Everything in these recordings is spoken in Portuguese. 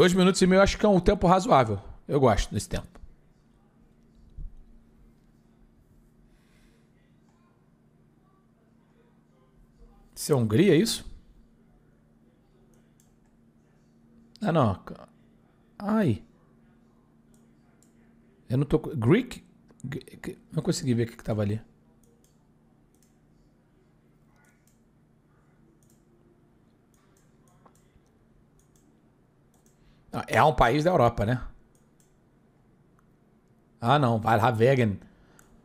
Dois minutos e meio acho que é um tempo razoável. Eu gosto desse tempo. Isso é Hungria, é isso? Ah, não. Ai. Eu não tô. Greek? Não consegui ver o que, estava ali. É um país da Europa, né? Ah, não. Valhavegan.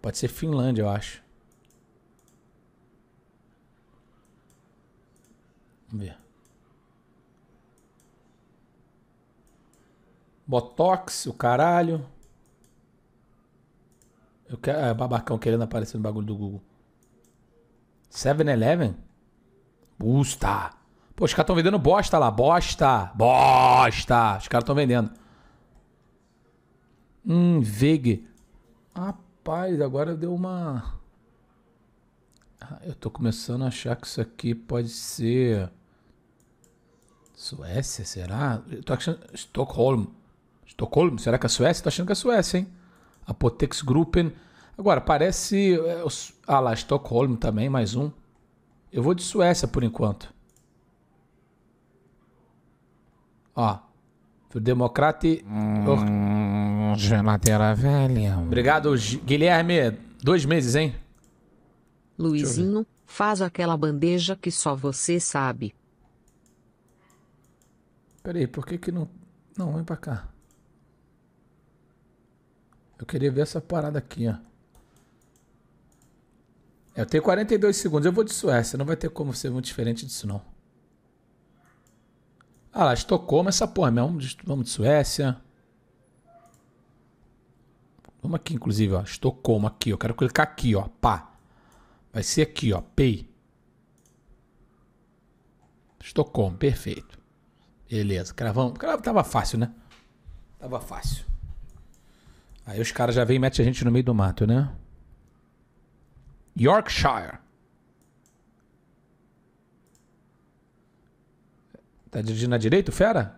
Pode ser Finlândia, eu acho. Vamos ver. Botox, o caralho. Eu quero, é, babacão querendo aparecer no bagulho do Google. 7-Eleven? Busta. Pô, os caras estão vendendo bosta lá. Bosta! Bosta! Os caras estão vendendo. Hum, VEG. Rapaz, agora deu uma. Ah, eu tô começando a achar que isso aqui pode ser. Suécia, será? Eu tô achando. Estocolmo. Estocolmo? Será que é a Suécia? Tô achando que é a Suécia, hein? Apotex Gruppen. Agora, parece. É, ah lá, Estocolmo também, mais um. Eu vou de Suécia por enquanto. Ó. Do democrata, Hum, oh. Geladeira velha. Obrigado, Guilherme. Dois meses, hein? Luizinho, faz aquela bandeja que só você sabe. Peraí, por que que não. Não, vem pra cá. Eu queria ver essa parada aqui, ó. Eu tenho 42 segundos. Eu vou de Suécia. Não vai ter como ser muito diferente disso, não. Ah lá, Estocolmo, essa porra mesmo. Vamos de Suécia. Vamos aqui, inclusive, ó. Estocolmo aqui, ó. Quero clicar aqui, ó. Pá. Vai ser aqui, ó. Pay. Estocolmo, perfeito. Beleza, cravão. Cravo tava fácil, né? Tava fácil. Aí os caras já vêm e metem a gente no meio do mato, né? Yorkshire. Tá dirigindo na direita, fera?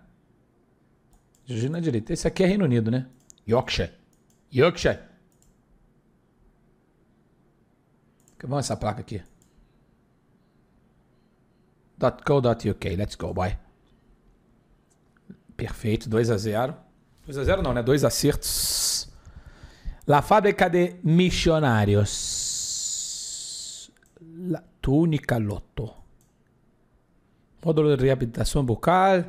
Dirigindo na direita. Esse aqui é Reino Unido, né? Yorkshire. Yorkshire. Que bom essa placa aqui. .co.uk. Let's go, boy. Perfeito, 2 a 0. 2 a 0 não, né? Dois acertos. La fábrica de missionários. La túnica lotto. Módulo de reabilitação bucal.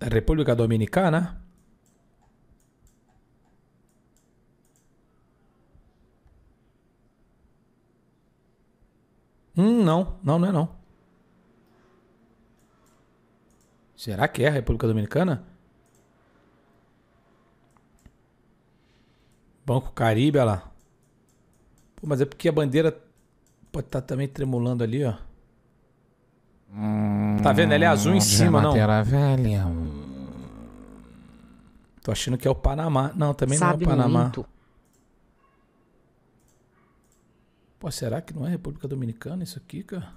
República Dominicana. Hum, mm, não, não, não é não. Será que é a República Dominicana? Banco Caribe, olha lá. Pô, mas é porque a bandeira Pode estar tá também tremulando ali, ó. Hum, tá vendo? Ela é azul em cima, não. Velha. Tô achando que é o Panamá. Não, também Sabe não é o Panamá. Muito. Pô, será que não é República Dominicana isso aqui, cara?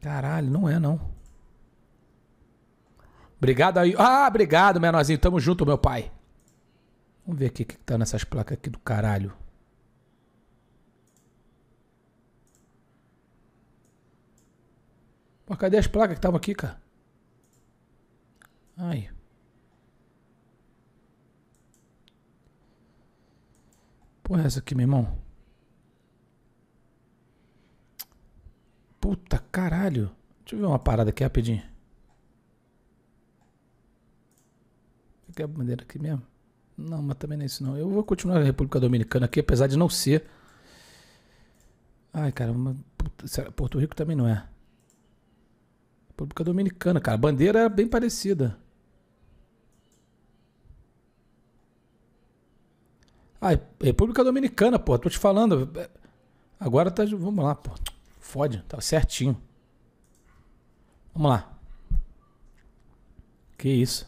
Caralho, não é não. Obrigado aí. Ah, obrigado, menorzinho. Tamo junto, meu pai. Vamos ver aqui o que tá nessas placas aqui do caralho. Pô, cadê as placas que estavam aqui, cara? Ai. Porra, é essa aqui, meu irmão. Puta caralho. Deixa eu ver uma parada aqui rapidinho. Peguei é a bandeira aqui mesmo. Não, mas também não é isso não. Eu vou continuar na República Dominicana aqui, apesar de não ser. Ai, cara, uma... Porto Rico também não é. República Dominicana, cara. A bandeira é bem parecida. Ah, República Dominicana, pô. Tô te falando. Agora tá. Vamos lá, pô. Fode, tá certinho. Vamos lá. Que isso?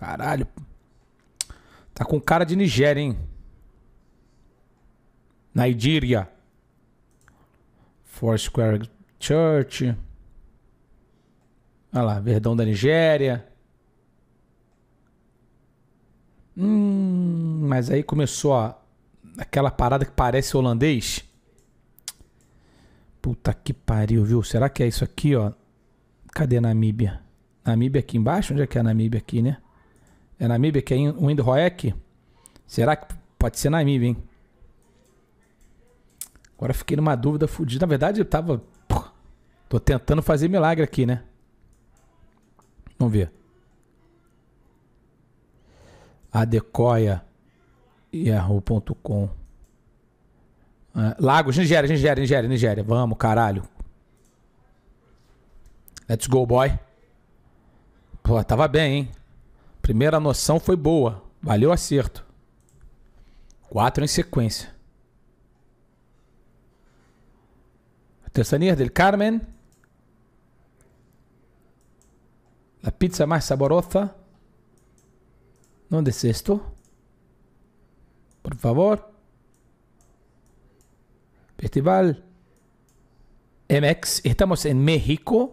Caralho. Tá com cara de Nigéria, hein? Nigéria. Foursquare Church. Olha lá, Verdão da Nigéria. Hum, mas aí começou ó, aquela parada que parece holandês. Puta que pariu, viu? Será que é isso aqui, ó? Cadê a Namíbia? Namíbia aqui embaixo? Onde é que é a Namíbia aqui, né? É Namíbia, que é o Windhoek? Será que pode ser Namíbia, hein? Agora fiquei numa dúvida fodida. Na verdade, eu tava. Tô tentando fazer milagre aqui, né? Vamos ver. A decoia ah, Lagos, Nigéria, Nigéria, Nigéria, Nigéria. Vamos, caralho. Let's go, boy. Pô, tava bem, hein? Primeira noção foi boa. Valeu acerto. Quatro em sequência. Artesanía del Carmen. La pizza mais saborosa. Não desisto. Por favor. Festival MX. Estamos em México.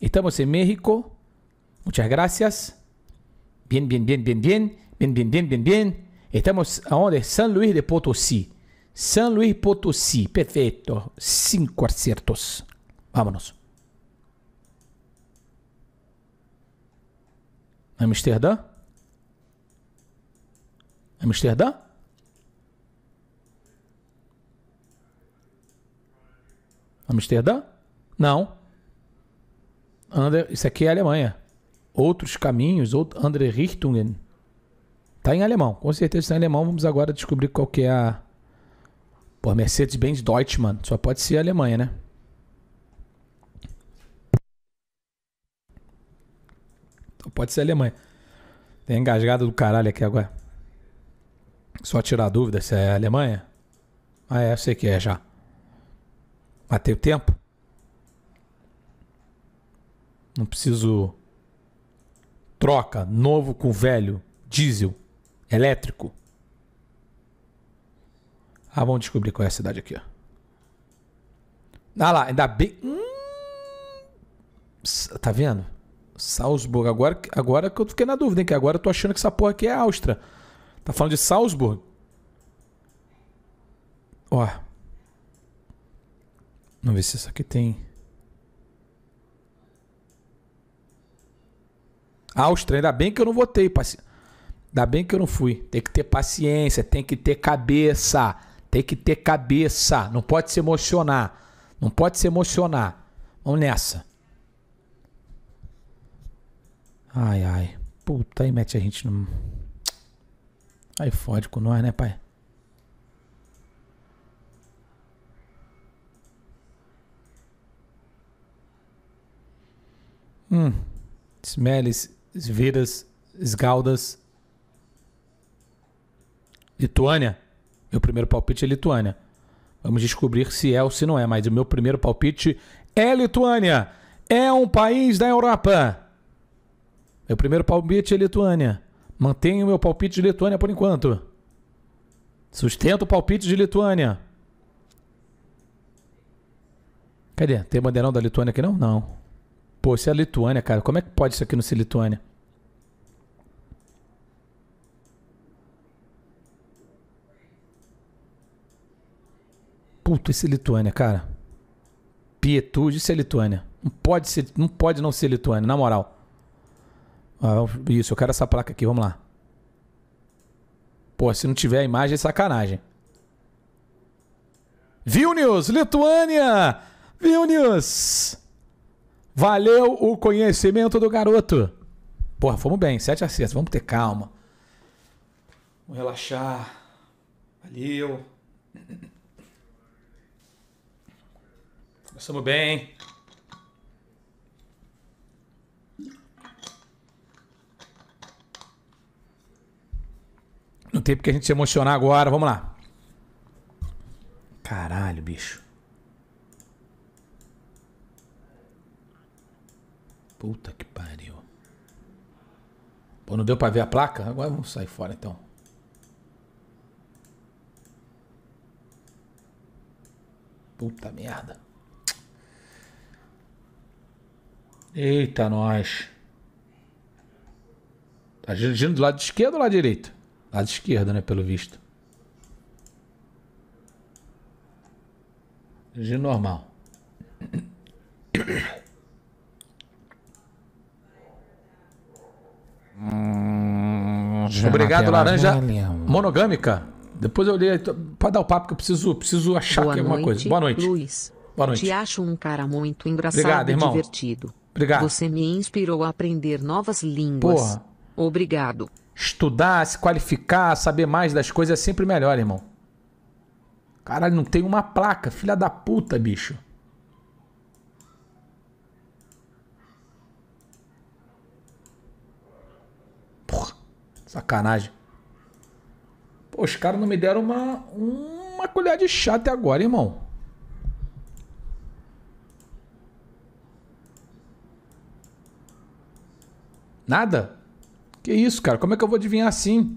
Estamos em México. Muchas gracias. Bien, bien, bien, bien, bien. Bien, bien, bien, bien, bien. Estamos aonde? San Luis de Potosí. San Luis Potosí. perfeito Cinco acertos Vámonos. Amsterdã? Amsterdã? Amsterdã? Não. Ander, ah, isso aqui é Alemanha outros caminhos, André Richtungen. tá em alemão, com certeza está em alemão. Vamos agora descobrir qual que é a. Pô, Mercedes-Benz Deutschmann. Só pode ser a Alemanha, né? Só pode ser a Alemanha. Tem tá engasgada do caralho aqui agora. Só tirar a dúvida se é a Alemanha. Ah, é, eu sei que é já. Matei o tempo. Não preciso Troca novo com velho, diesel, elétrico. Ah, vamos descobrir qual é a cidade aqui, ó. Ah lá, ainda bem. Hum, tá vendo? Salzburg. Agora, agora que eu fiquei na dúvida, hein? Que agora eu tô achando que essa porra aqui é Áustria. Tá falando de Salzburg. Ó. Vamos ver se isso aqui tem. Áustria, ah, ainda bem que eu não votei. Paci... Ainda bem que eu não fui. Tem que ter paciência, tem que ter cabeça. Tem que ter cabeça. Não pode se emocionar. Não pode se emocionar. Vamos nessa. Ai, ai. Puta, aí mete a gente no. Aí fode com nós, né, pai? Hum. Smells Esviras, Esgaldas, Lituânia. Meu primeiro palpite é Lituânia. Vamos descobrir se é ou se não é, mas o meu primeiro palpite é Lituânia. É um país da Europa. Meu primeiro palpite é Lituânia. Mantenho meu palpite de Lituânia por enquanto. Sustento o palpite de Lituânia. Cadê? Tem bandeirão da Lituânia aqui não? Não. Pô, isso é a Lituânia, cara. Como é que pode isso aqui não ser Lituânia? Puta, isso é Lituânia, cara. Pietude, isso é Lituânia. Não pode, ser, não pode não ser Lituânia, na moral. Ah, isso, eu quero essa placa aqui, vamos lá. Pô, se não tiver a imagem é sacanagem. Vilnius, Lituânia! Vilnius! Valeu o conhecimento do garoto. Porra, fomos bem, sete acertos. Vamos ter calma. Vamos relaxar. Valeu. estamos bem. Não tem porque a gente se emocionar agora. Vamos lá. Caralho, bicho. Puta que pariu. Pô, não deu pra ver a placa? Agora vamos sair fora então. Puta merda. Eita, nós. Tá dirigindo do lado esquerdo ou lado direito? Lado esquerdo, né? Pelo visto. Dirigindo normal. Obrigado, Laranja, Monogâmica. Depois eu li para dar o papo que eu preciso, preciso achar aqui alguma coisa. Boa noite. Luiz. Boa noite. Te acho um cara muito engraçado Obrigado, irmão. divertido. Obrigado. Você me inspirou a aprender novas línguas. Porra. Obrigado. Estudar, se qualificar, saber mais das coisas é sempre melhor, irmão. Caralho, não tem uma placa, filha da puta, bicho. Sacanagem. Pô, os caras não me deram uma, uma colher de chá até agora, irmão. Nada? Que isso, cara? Como é que eu vou adivinhar assim?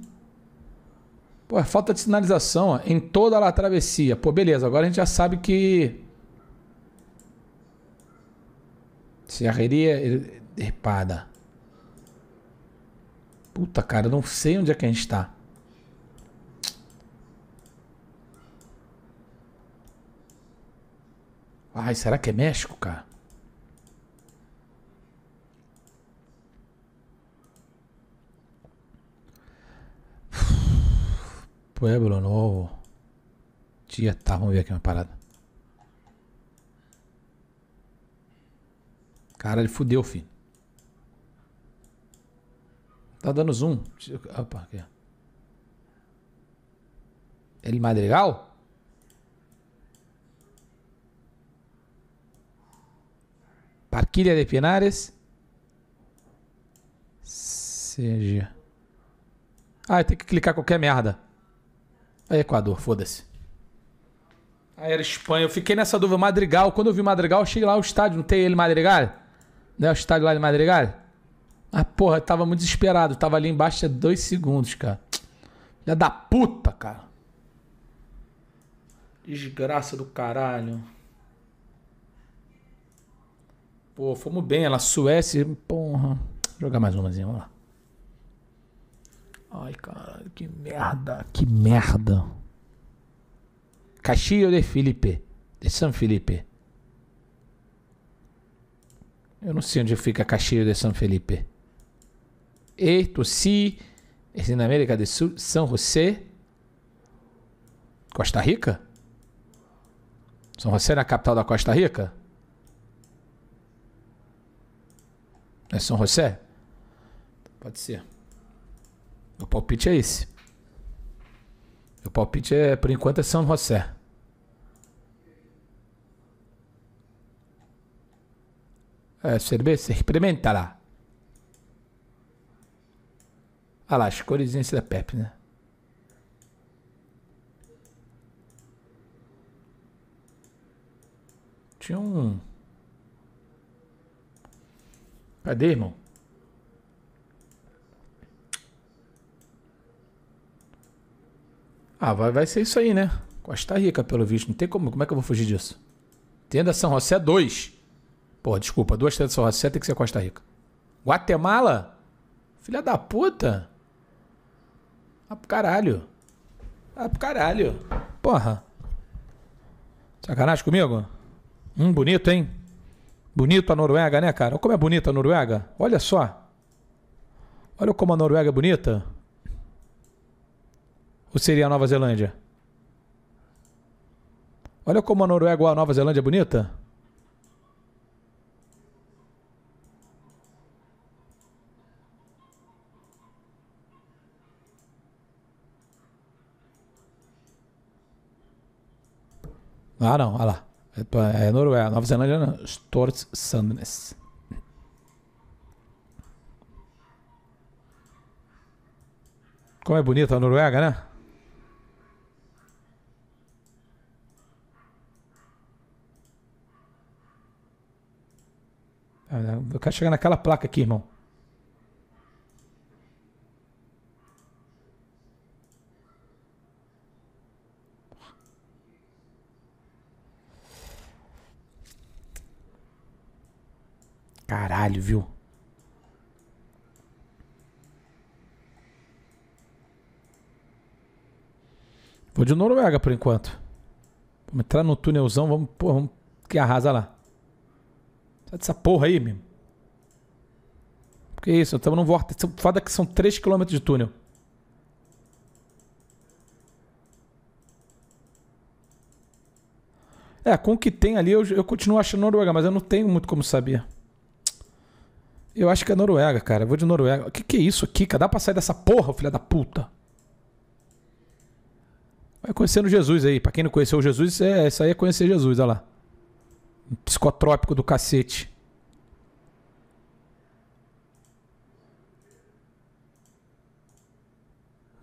Pô, é falta de sinalização ó, em toda a travessia. Pô, beleza, agora a gente já sabe que. Serraria Herpada. Puta, cara, eu não sei onde é que a gente tá. Ai, será que é México, cara? Pueblo Novo. Dia tá, vamos ver aqui uma parada. Cara, ele fudeu, filho. Tá dando zoom. Opa, aqui. Ele madrigal? Parquilha de Pinares. Seja. Ah, tem que clicar qualquer merda. Aí, Equador, foda-se. Aí era Espanha. Eu fiquei nessa dúvida. Madrigal. Quando eu vi Madrigal, eu cheguei lá o estádio. Não tem ele Madrigal? Não é o estádio lá de Madrigal? Ah, porra, tava muito desesperado. Tava ali embaixo há dois segundos, cara. Filha da puta, cara. Desgraça do caralho. Pô, fomos bem. Ela suesse, Porra. Vou jogar mais umazinha, vamos lá. Ai, cara, que merda, que merda. Caxio de Felipe. De São Felipe. Eu não sei onde fica Caxio de São Felipe. Etossi, na América do Sul, São José, Costa Rica? São José é a capital da Costa Rica? É São José? Pode ser. Meu palpite é esse. Meu palpite é, por enquanto, é São José. É, cerveja experimentará. Olha ah lá, as coresinhas da Pepe, né? Tinha um... Cadê, irmão? Ah, vai, vai ser isso aí, né? Costa Rica, pelo visto. Não tem como. Como é que eu vou fugir disso? Tenda São José 2. Pô, desculpa. Duas tendas São José tem que ser Costa Rica. Guatemala? Filha da puta. Ah, pro caralho. Ah, pro caralho. Porra. Sacanagem comigo? Hum, bonito, hein? Bonito a Noruega, né, cara? Olha como é bonita a Noruega. Olha só. Olha como a Noruega é bonita. Ou seria a Nova Zelândia? Olha como a Noruega ou a Nova Zelândia é bonita. Ah, não, olha lá. É, é Noruega. Nova Zelândia, não. Stort Sandnes. Como é bonita a Noruega, né? Eu quero chegar naquela placa aqui, irmão. Caralho, viu? Vou de Noruega por enquanto. Vamos entrar no túnelzão, vamos, porra, vamos que arrasa lá. Sai dessa porra aí, mesmo. Que isso, estamos num vórtice. Foda que são 3km de túnel. É, com o que tem ali, eu, eu continuo achando Noruega, mas eu não tenho muito como saber. Eu acho que é Noruega, cara. Eu vou de Noruega. O que, que é isso, cara? Dá pra sair dessa porra, filha da puta? Vai conhecendo Jesus aí. Pra quem não conheceu Jesus, é, isso aí é conhecer Jesus, olha lá. Um psicotrópico do cacete.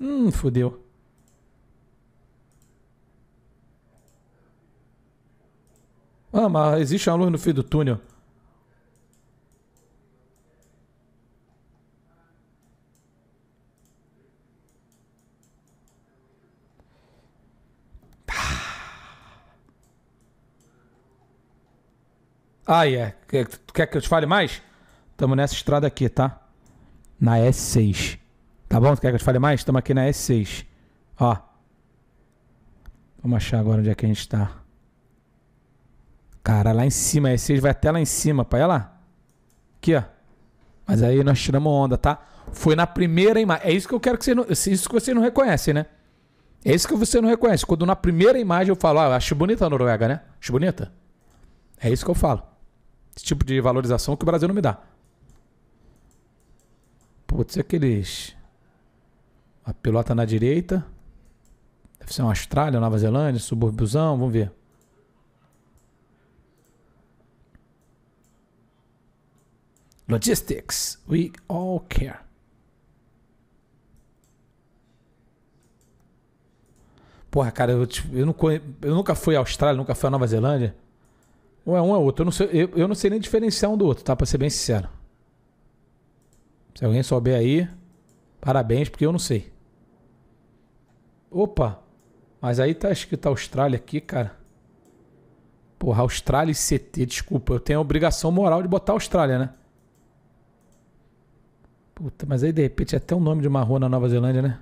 Hum, fodeu. Ah, mas existe uma luz no fim do túnel. Ah, é. Yeah. Tu quer que eu te fale mais? Tamo nessa estrada aqui, tá? Na S6. Tá bom? Tu quer que eu te fale mais? Tamo aqui na S6. Ó. Vamos achar agora onde é que a gente tá. Cara, lá em cima. A S6 vai até lá em cima, pai. Olha lá. Aqui, ó. Mas aí nós tiramos onda, tá? Foi na primeira imagem. É isso que eu quero que vocês não... É isso que você não reconhece, né? É isso que você não reconhece. Quando na primeira imagem eu falo, ah, acho bonita a Noruega, né? Acho bonita. É isso que eu falo esse tipo de valorização que o Brasil não me dá. Pode ser aqueles. A pelota na direita. Deve ser uma Austrália, Nova Zelândia, suburbiozão, vamos ver. Logistics, we all care. Porra, cara, eu, tipo, eu, não, eu nunca fui à Austrália, nunca fui à Nova Zelândia. Ou é um ou é outro. Eu não, sei, eu, eu não sei nem diferenciar um do outro, tá? Pra ser bem sincero. Se alguém souber aí, parabéns, porque eu não sei. Opa! Mas aí tá escrito tá Austrália aqui, cara. Porra, Austrália e CT, desculpa. Eu tenho a obrigação moral de botar Austrália, né? Puta, mas aí de repente é até o um nome de uma rua na Nova Zelândia, né?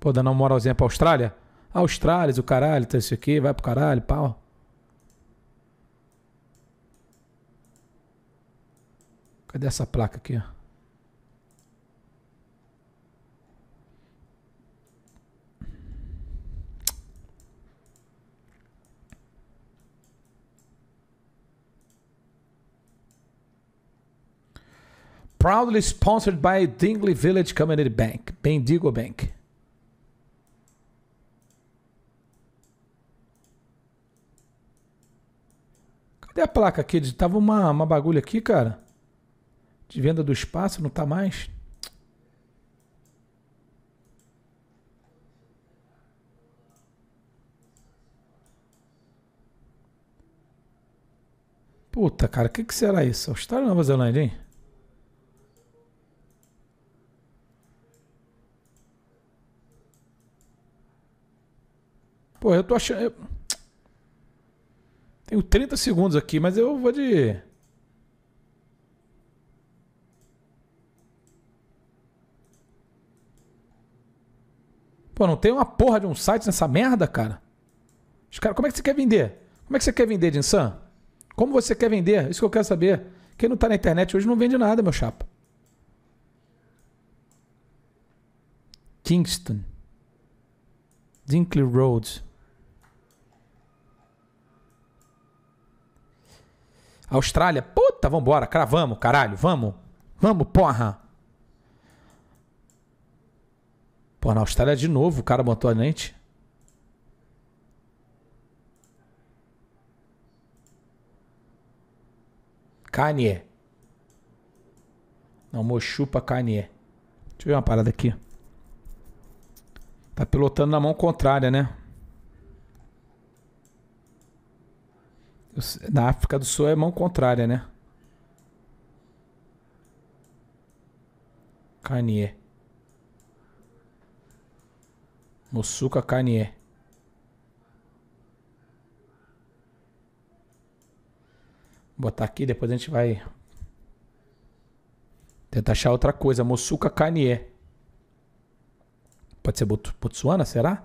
Pô, dando uma moralzinha pra Austrália? Austrália, o caralho, tá isso aqui, vai pro caralho, pau. Cadê essa placa aqui? Proudly sponsored by Dingley Village Community Bank, Bendigo Bank. Cadê a placa aqui? Tava uma, uma bagulho aqui, cara de venda do espaço não está mais? Puta, cara, o que, que será isso? Austrália ou Nova Zelândia, hein? Pô, eu tô achando. Eu... Tenho 30 segundos aqui, mas eu vou de. Pô, não tem uma porra de um site nessa merda, cara? Os caras, como é que você quer vender? Como é que você quer vender, Dinsan? Como você quer vender? Isso que eu quero saber. Quem não tá na internet hoje não vende nada, meu chapa. Kingston. Dinkley Road. Austrália. Puta, vambora, cravamos, caralho, vamos. Vamos, porra. Pô, na Austrália é de novo o cara botou a lente. Kanye. Não, Mochupa Kanye. Deixa eu ver uma parada aqui. Tá pilotando na mão contrária, né? Na África do Sul é mão contrária, né? Kanye. Mosuka Kanye. Vou botar aqui, depois a gente vai tentar achar outra coisa. Mosuka Kanye. Pode ser Botsuana, será?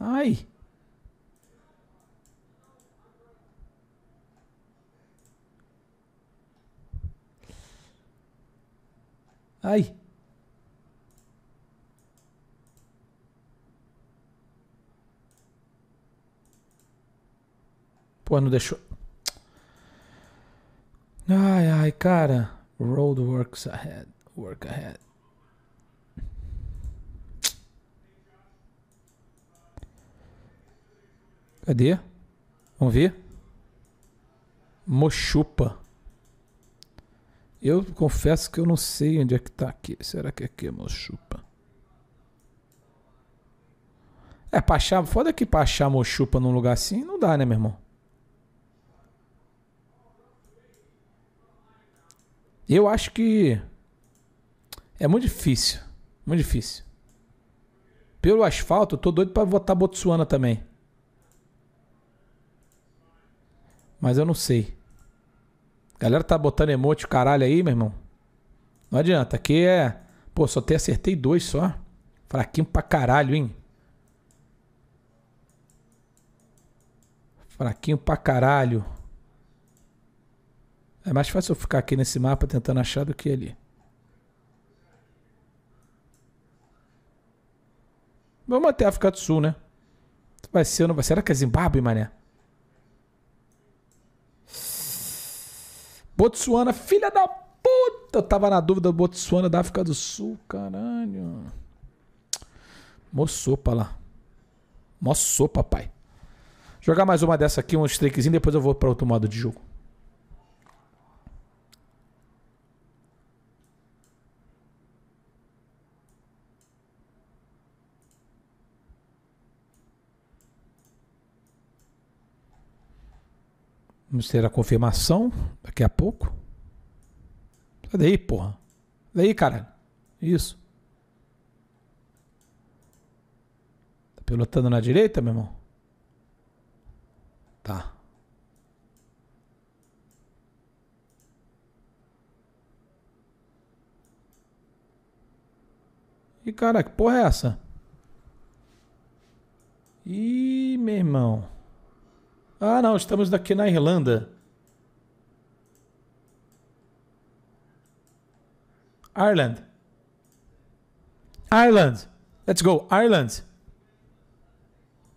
Ai. Ai. quando deixou. Ai, ai, cara. Road works ahead. Work ahead. Cadê? Vamos ver. Mochupa. Eu confesso que eu não sei onde é que tá aqui. Será que é aqui é Mochupa? É, pra achar, foda que pra achar Mochupa num lugar assim não dá, né, meu irmão? Eu acho que é muito difícil. Muito difícil. Pelo asfalto, eu tô doido para votar Botsuana também. Mas eu não sei. A galera tá botando emote caralho aí, meu irmão. Não adianta. Aqui é. Pô, só até acertei dois só. Fraquinho pra caralho, hein? Fraquinho pra caralho. É mais fácil eu ficar aqui nesse mapa tentando achar do que ali. Vamos até a África do Sul, né? Vai ser não vai? Será que é Zimbábue, mané? Botsuana, filha da puta! Eu tava na dúvida Botsuana da África do Sul, caralho. Moçopa lá. Moçopa, pai. Jogar mais uma dessa aqui, um streakzinho, depois eu vou para outro modo de jogo. Vamos ter a confirmação daqui a pouco. Sai daí, porra. Sai daí, caralho. Isso. Tá pilotando na direita, meu irmão? Tá. E cara, que porra é essa? Ih, meu irmão. Ah, não, estamos aqui na Irlanda. Ireland. Ireland. Let's go. Ireland.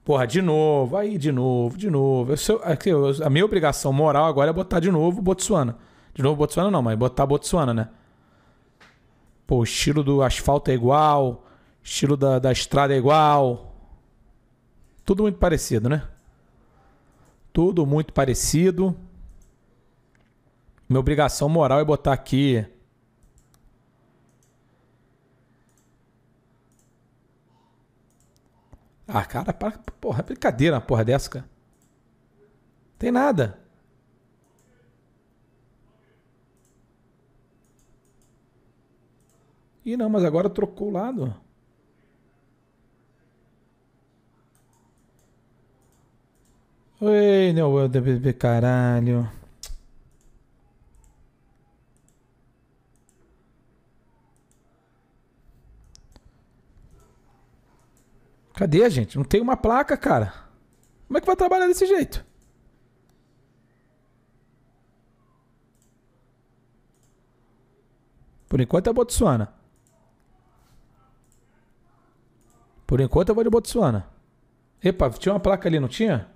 Porra, de novo, aí de novo, de novo. Eu, eu, a minha obrigação moral agora é botar de novo Botsuana. De novo Botsuana não, mas botar Botsuana, né? Pô, o estilo do asfalto é igual, estilo da, da estrada é igual. Tudo muito parecido, né? Tudo muito parecido. Minha obrigação moral é botar aqui. Ah, cara, para, porra, é brincadeira uma porra dessa, cara. Tem nada. E não, mas agora trocou o lado. Oi, New DBB, caralho. Cadê, gente? Não tem uma placa, cara. Como é que vai trabalhar desse jeito? Por enquanto é Botsuana. Por enquanto eu vou de Botsuana. Epa, tinha uma placa ali, não tinha?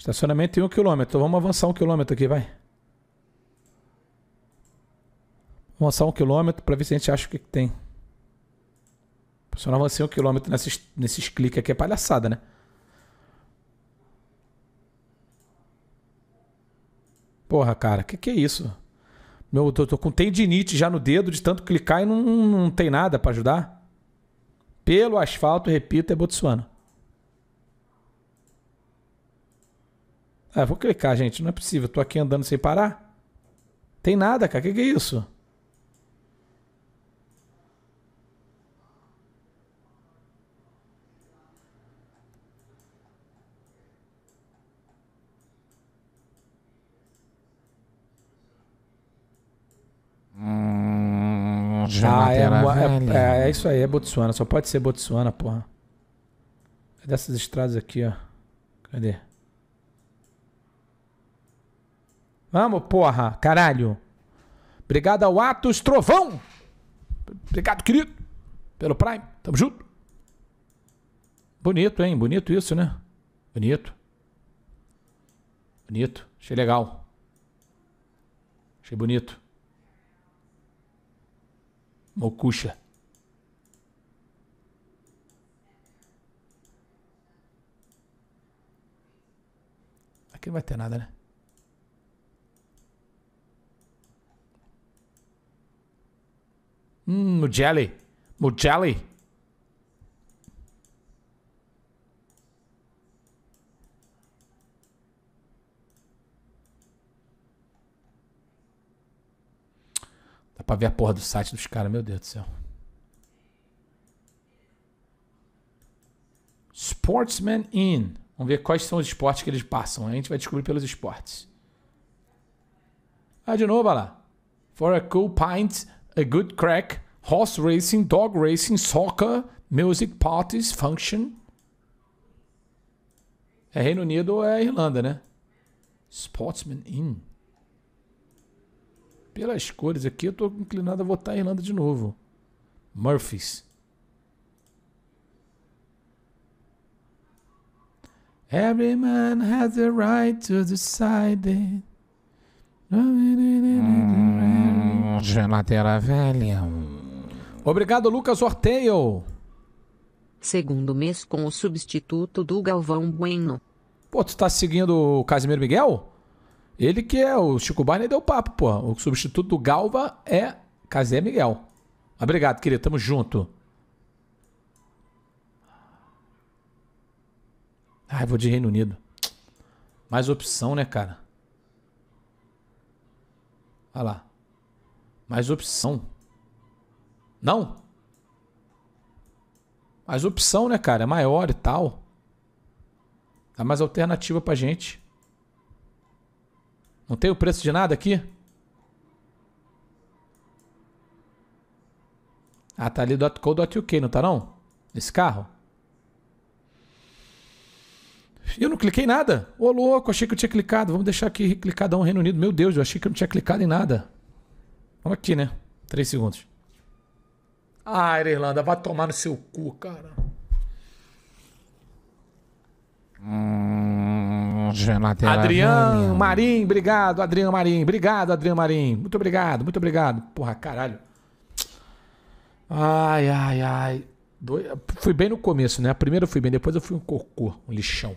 Estacionamento em um quilômetro. Vamos avançar um quilômetro aqui, vai. Vamos avançar um quilômetro para ver se a gente acha o que, que tem. Se eu não avancei um quilômetro nesses, nesses cliques aqui é palhaçada, né? Porra, cara, que que é isso? Meu, eu tô, tô com tendinite já no dedo de tanto clicar e não, não tem nada para ajudar. Pelo asfalto, repito, é Botsuana. Ah, vou clicar, gente. Não é possível. Tô aqui andando sem parar. Tem nada, cara. O que, que é isso? Hum, ah, é, é, é, é, isso aí, é Botsuana. Só pode ser Botsuana, porra. É dessas estradas aqui, ó. Cadê? Vamos, porra, caralho. Obrigado ao Atos Trovão. Obrigado, querido, pelo Prime. Tamo junto. Bonito, hein? Bonito isso, né? Bonito. Bonito. Achei legal. Achei bonito. Mocuxa. Aqui não vai ter nada, né? Hum, Mugelli. Mugelli. Dá pra ver a porra do site dos caras, meu Deus do céu. Sportsman Inn. Vamos ver quais são os esportes que eles passam. A gente vai descobrir pelos esportes. Ah, de novo, olha lá. For a cool pint a Good Crack, Horse Racing, Dog Racing, Soccer, Music Parties, Function. É Reino Unido ou é Irlanda, né? Sportsman Inn. Pelas cores aqui, eu tô inclinado a votar Irlanda de novo. Murphys. Every man has a right to decide it. Hum geladeira é velha. Obrigado, Lucas Orteio. Segundo mês com o substituto do Galvão Bueno. Pô, tu tá seguindo o Casimiro Miguel? Ele que é o Chico Barney deu papo, pô. O substituto do Galva é Casimiro Miguel. Obrigado, querido. Tamo junto. Ai, vou de Reino Unido. Mais opção, né, cara? Olha lá. Mais opção. Não? Mais opção, né, cara? É maior e tal. Dá mais alternativa pra gente. Não tem o preço de nada aqui? Ah, tá ali .co.uk, não tá não? Esse carro? Eu não cliquei em nada. Ô, louco, achei que eu tinha clicado. Vamos deixar aqui clicadão Reino Unido. Meu Deus, eu achei que eu não tinha clicado em nada. Vamos aqui, né? Três segundos. Ah, Irlanda, vai tomar no seu cu, cara. Hum, Adriano Marim, obrigado, Adriano Marim. Obrigado, Adriano Marim. Muito obrigado, muito obrigado. Porra, caralho. Ai, ai, ai. Doi... Fui bem no começo, né? Primeiro eu fui bem, depois eu fui um cocô, um lixão.